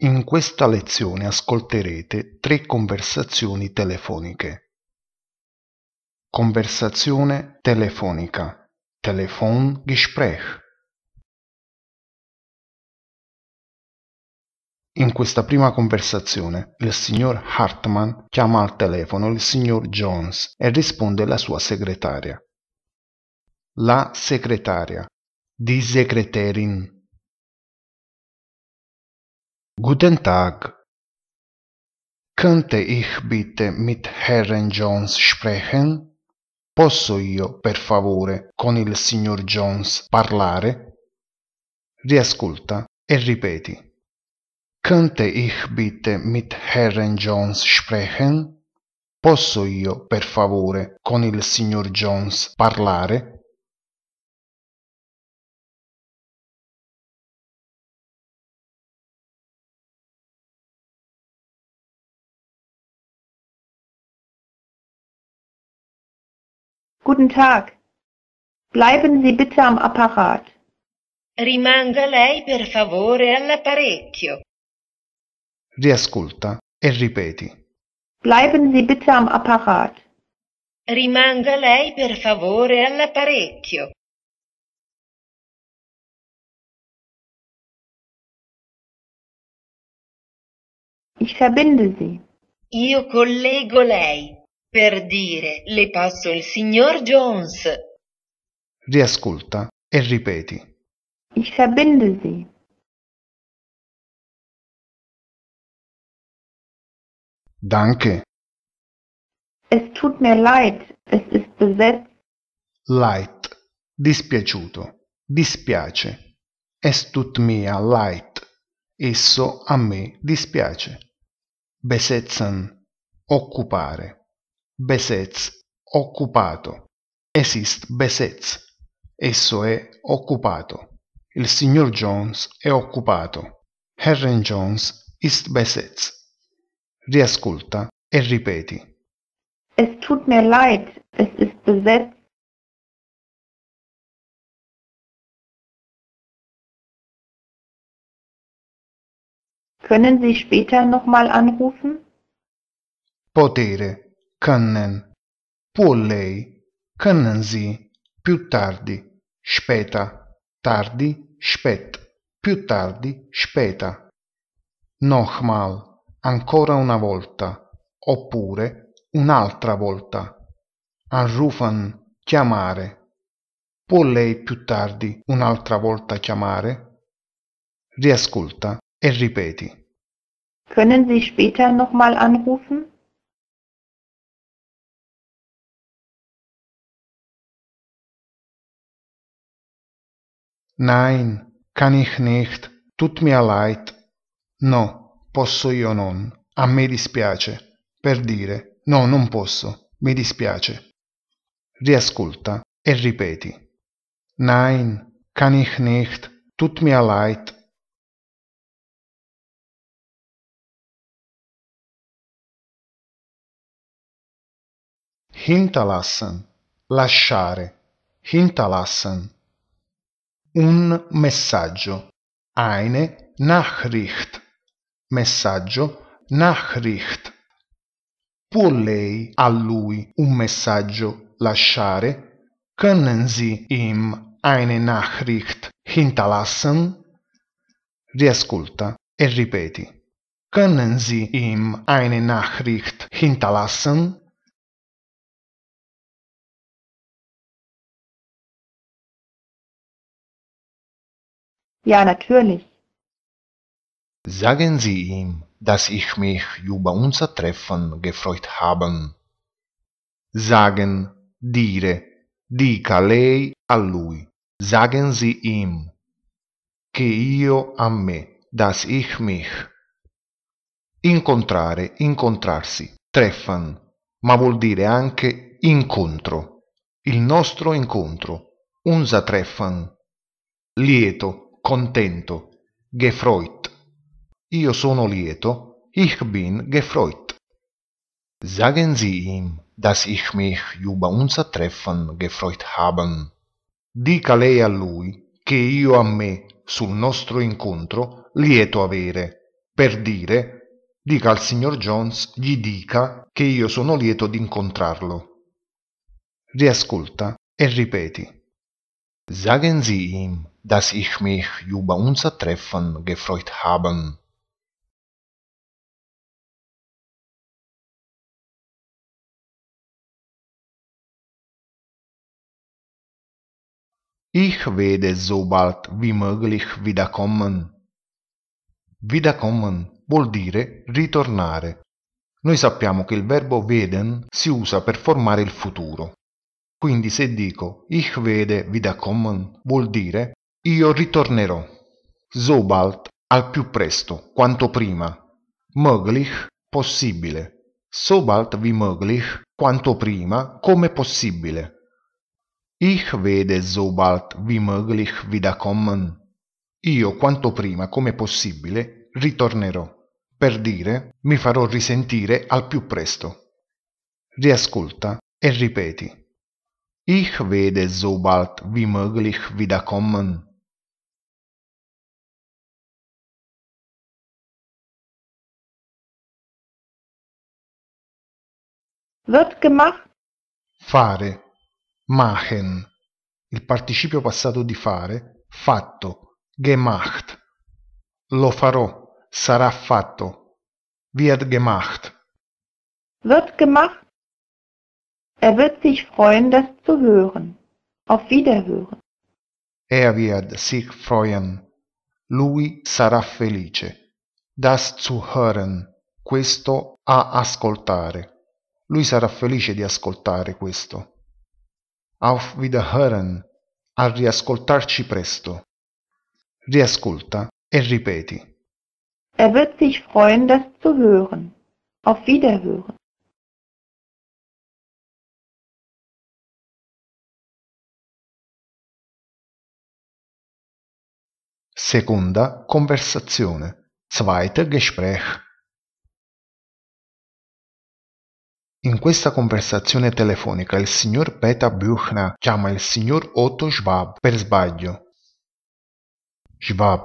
In questa lezione ascolterete tre conversazioni telefoniche. Conversazione telefonica. Telefongespräch. In questa prima conversazione il signor Hartmann chiama al telefono il signor Jones e risponde la sua segretaria. La segretaria. Die Sekretärin. Guten Tag. Könnte ich bitte mit Herrn Jones sprechen? Posso io, per favore, con il signor Jones parlare? Riascolta e ripeti. Könnte ich bitte mit Herrn Jones sprechen? Posso io, per favore, con il signor Jones parlare? Guten Tag. Bleiben Sie bitte am Apparat. Rimanga lei per favore all'apparecchio. Riascolta e ripeti. Bleiben Sie bitte am Apparat. Rimanga lei per favore all'apparecchio. Ich verbinde Sie. Io collego lei. per dire le passo il signor Jones. Riascolta e ripeti. Ich verbinde Sie. Danke. Es tut mir leid, es ist besetzt. Light. Dispiaciuto. Dispiace. Es tut mir leid. Esso a me dispiace. Besetzen. Occupare besetz, occupato. Esist besetz, Esso è occupato. Il signor Jones è occupato. Herren Jones ist besetz. Riascolta e ripeti. Es tut mir leid, es ist besetz. Können Sie später nochmal anrufen? Potere Cannon, può lei, Cannon sie, più tardi, speta, tardi, spät, più tardi, speta. Nochmal, ancora una volta, oppure un'altra volta. Anrufan, chiamare. Può lei più tardi un'altra volta chiamare? Riascolta e ripeti. Können Sie später nochmal anrufen? Nein, kann ich nicht, tut mir leid. No, posso io non, a me dispiace, per dire no, non posso, mi dispiace. Riascolta e ripeti. Nein, kann ich nicht, tut mir leid. Hinterlassen, lasciare, hinterlassen un messaggio. Eine Nachricht. Messaggio Nachricht. Può lei a lui un messaggio lasciare? Können Sie ihm eine Nachricht hinterlassen? Riascolta e ripeti. Können Sie ihm eine Nachricht hinterlassen? Ja, natürlich. Sagen Sie ihm, dass ich mich über unser Treffen gefreut habe. Sagen, dire, dica lei a lui. Sagen Sie ihm, che io a me, dass ich mich. Incontrare, incontrarsi, treffen, ma vuol dire anche incontro. Il nostro incontro, unser Treffen. Lieto, contento, gefreut. Io sono lieto, ich bin gefreut. Sagen Sie ihm, dass ich mich über unser Treffen gefreut haben. Dica lei a lui che io a me sul nostro incontro lieto avere, per dire, dica al signor Jones, gli dica che io sono lieto di incontrarlo. Riascolta e ripeti. Sagen Sie ihm, dass ich mich über unser Treffen gefreut habe. Ich werde so bald wie möglich wiederkommen. Wiederkommen vuol dire ritornare. Noi sappiamo che il verbo veden si usa per formare il futuro. Quindi se dico ich werde wiederkommen vuol dire io ritornerò. Sobald al più presto, quanto prima. Möglich possibile. Sobald wie möglich quanto prima, come possibile. Ich werde sobald wie möglich wiederkommen. Io quanto prima, come possibile, ritornerò. Per dire, mi farò risentire al più presto. Riascolta e ripeti. Ich werde so bald wie möglich wiederkommen. Wird gemacht. Fare. Machen. Il participio passato di fare, fatto. Gemacht. Lo farò. Sarà fatto. Wird gemacht. Wird gemacht. Er wird sich freuen, das zu hören. Auf Wiederhören. Er wird sich freuen. Lui sarà felice. Das zu hören. Questo a ascoltare. Lui sarà felice di ascoltare questo. Auf Wiederhören. A riascoltarci presto. Riascolta e ripeti. Er wird sich freuen, das zu hören. Auf Wiederhören. Seconda Konversation. Zweite Gespräch. In questa conversazione telefonica il signor Peter Büchner chiama il signor Otto Schwab per sbaglio. Schwab.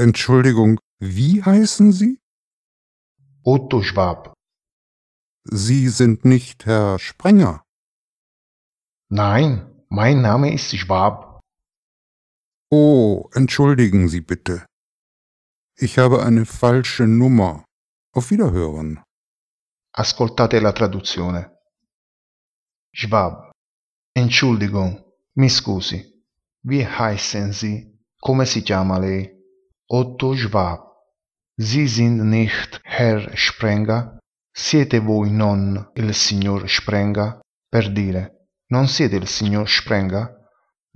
Entschuldigung, wie heißen Sie? Otto Schwab. Sie sind nicht Herr Sprenger. Nein, mein Name ist Schwab. Oh, entschuldigen Sie bitte. Ich habe eine falsche Nummer. Auf Wiederhören. Ascoltate la traduzione. Schwab. Entschuldigung, mi scusi. Wie heißen Sie? Come si chiama lei? Otto Schwab. Sie sind nicht Herr Sprenger? Siete voi non il signor Sprenger? Per dire, non siete il signor Sprenger?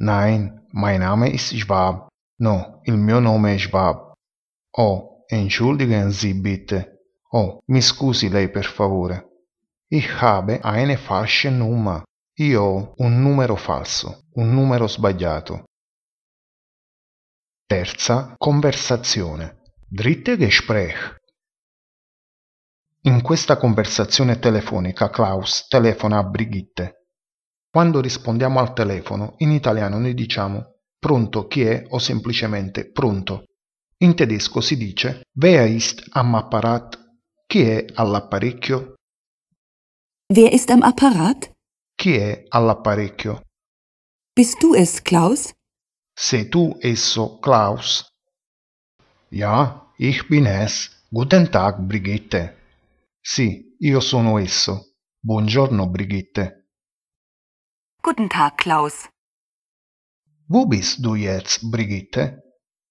Nein, mein Name ist Schwab. No, il mio nome è Schwab. Oh, entschuldigen Sie bitte. Oh, mi scusi lei per favore. Ich habe eine falsche Nummer. Io ho un numero falso, un numero sbagliato. Terza conversazione. Dritte Gespräch. In questa conversazione telefonica Klaus telefona a Brigitte. Quando rispondiamo al telefono, in italiano noi diciamo pronto chi è o semplicemente pronto. In tedesco si dice Wer ist am Apparat? Chi è all'apparecchio? Wer ist am Apparat? Chi è all'apparecchio? Bist du es, Klaus? Sei tu esso, Klaus? Ja, ich bin es. Guten Tag, Brigitte. Sì, io sono esso. Buongiorno, Brigitte. Guten Tag, Klaus. Wo bist du jetzt, Brigitte?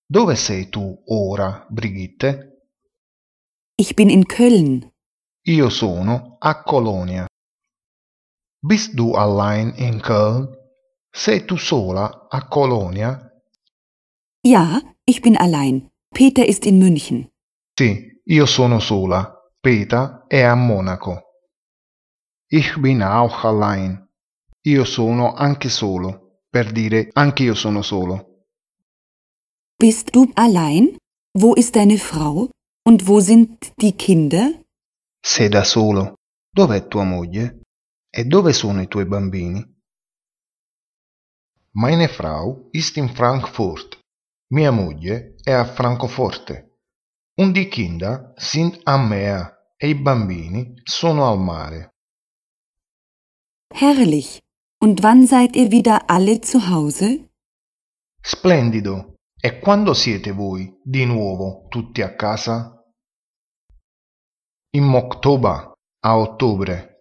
Dove sei tu ora, Brigitte? Ich bin in Köln. Io sono a Colonia. Bist du allein in Köln? Sei tu sola a Colonia? Ja, ich bin allein. Peter ist in München. Sì, io sono sola. Peter è a Monaco. Ich bin auch allein. io sono anche solo, per dire anche io sono solo. Bist du allein? Wo ist deine Frau? Und wo sind die Kinder? Sei da solo. Dov'è tua moglie? E dove sono i tuoi bambini? Meine Frau ist in Frankfurt. Mia moglie è a Francoforte. Und die Kinder sind am Meer e i bambini sono al mare. Herrlich! Und wann seid ihr wieder alle zu Hause? Splendido. E quando siete voi di nuovo tutti a casa? In Oktober, a ottobre.